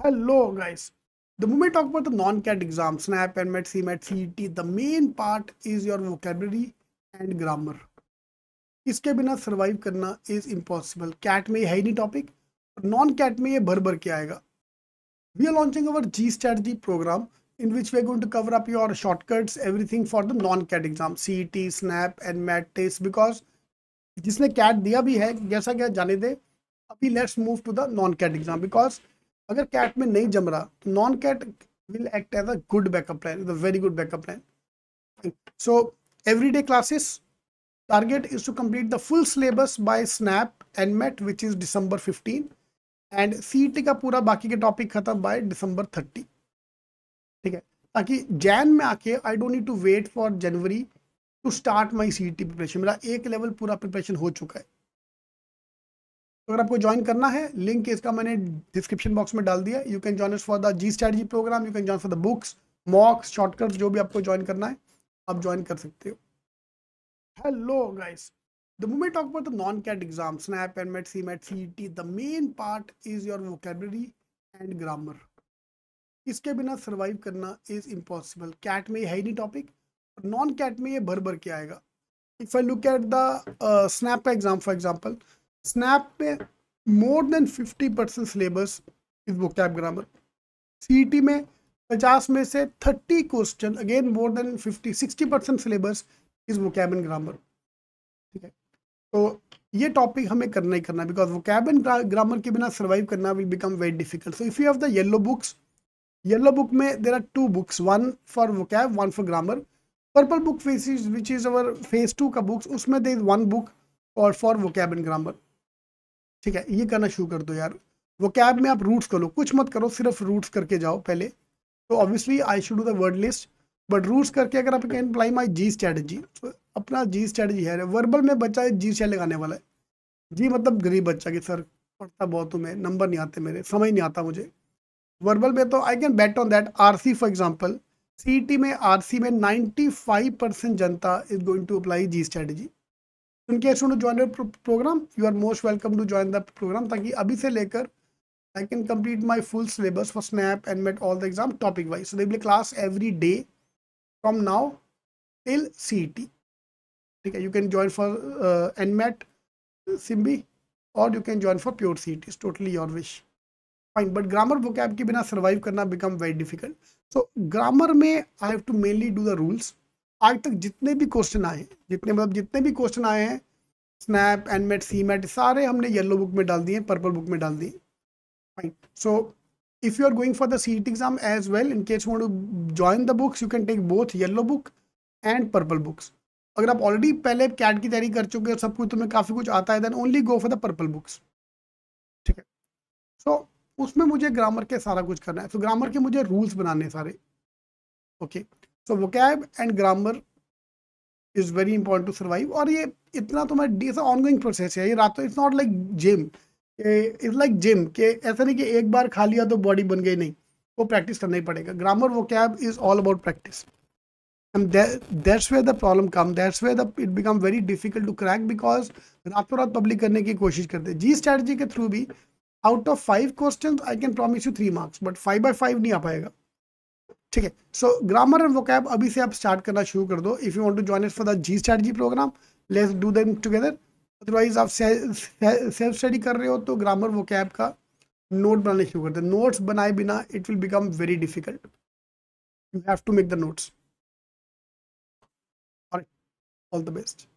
Hello guys. The moment talk about the non-CAT exam, SNAP, NMAT, CMAT, CET, the main part is your vocabulary and grammar. इसके बिना survive करना is impossible cat में है ही नहीं topic non cat में ये भर भर के आएगा we are launching our G strategy program in which we going to cover up your shortcuts everything for the non CAT exam C T SNAP and MAT test because जिसने CAT दिया भी है जैसा क्या जाने दे अभी let's move to the non CAT exam because अगर कैट में नहीं जम रहा तो non CAT will act as a good backup plan is a very good backup plan so everyday classes target is to complete the full syllabus by SNAP and MAT which is december 15 and CET का पूरा बाकी के topic खत्म bye December 30 ठीक है ताकि जैन में आके I don't need to wait for January to start my CET preparation मेरा एक लेवल पूरा प्रिपरेशन हो चुका है तो अगर आपको ज्वाइन करना है लिंक इसका मैंने डिस्क्रिप्शन बॉक्स में डाल दिया you can join for the G strategy program you can join for the books mocks shortcut जो भी आपको ज्वाइन करना है आप ज्वाइन कर सकते हो hello guys the moment we the non CAT exam SNAP and MAT सी मेट C T the main part is your vocabulary and grammar इसके बिना सर्वाइव करना इज इम्पॉसिबल कैट में है ही नहीं टॉपिक नॉन कैट में ये भर भर के आएगा if I look at the SNAP का एग्जाम फॉर एग्जाम्पल स्नैप पे more than 50 percent syllabus is vocab grammar C में 50 में से 30 question again more than 50 60 percent syllabus is vocab grammar ठीक है तो ये टॉपिक हमें करना ही करना बिकॉज वो कैबिन ग्रामर के बिना सर्वाइव करना will become very difficult so if you have the yellow books yellow book में there are two books one for vocab one for grammar purple book phases which is our phase two का books उसमें they is one book और for vocab grammar ठीक है ये करना शुरू कर दो यार वो कैब में आप रूट्स करो कुछ मत करो सिर्फ रूट्स करके जाओ पहले तो obviously I should do the word list but roots करके अगर आप can apply my G strategy तो अपना जी स्ट्रैटेजी है वर्बल में बच्चा जी स्टैट लगाने वाला है जी मतलब गरीब बच्चा कि सर पढ़ता बहुत हूँ मैं नंबर नहीं आते मेरे समझ नहीं आता मुझे वर्बल में तो I can bet on that R C for example C में आर में नाइन्टी फाइव परसेंट जनता is going to apply G strategy in case to join program you are most welcome to join the program ताकि अभी से लेकर I can complete my full syllabus for SNAP and MAT all the exam topic wise so देख class every day from now till C ठीक है you can join for an met सिम्बी और you can join for pure C is totally your wish fine but grammar book app के बिना survive करना become very difficult so grammar में I have to mainly do the rules आज तक जितने भी क्वेश्चन आए जितने मतलब जितने भी क्वेश्चन आए हैं स्नैप एनमेट सी मेट सारे हमने येलो बुक में डाल दिए पर्पल बुक में डाल दिए fine so if you are going for the CET exam as well, in case you want to join the books, you can take both yellow book and अगर आप already पहले cat की तैयारी कर चुके हो सब कुछ तुम्हें काफ़ी कुछ आता है then only go for the purple books ठीक है सो उसमें मुझे ग्रामर के सारा कुछ करना है सो so, ग्रामर के मुझे रूल्स बनाने सारे okay okay. So vocab and grammar is very important to survive और ये इतना तो मैं ऐसा ऑनगोइंग प्रोसेस है ये रातों it's not like gym it's like gym के ऐसा नहीं कि एक बार खा लिया तो बॉडी बन गई नहीं वो प्रैक्टिस करना ही पड़ेगा grammar vocab is all about practice and that's why the problem come that's why the it become very difficult to crack because रातों रात पब्लिक करने की कोशिश करते हैं जी स्ट्रैटेजी के थ्रू भी out of five question I can promise you three marks but five by five नहीं आ पाएगा ठीक है सो ग्रामर एंड वोकैब अभी से आप स्टार्ट करना शुरू कर दो if you want to join it for the G strategy program let's do them together otherwise आप सेल्फ स्टडी कर रहे हो तो ग्रामर वोकैब का नोट बनाने शुरू कर दो नोट्स बनाए बिना it will become very difficult you have to make the notes all the best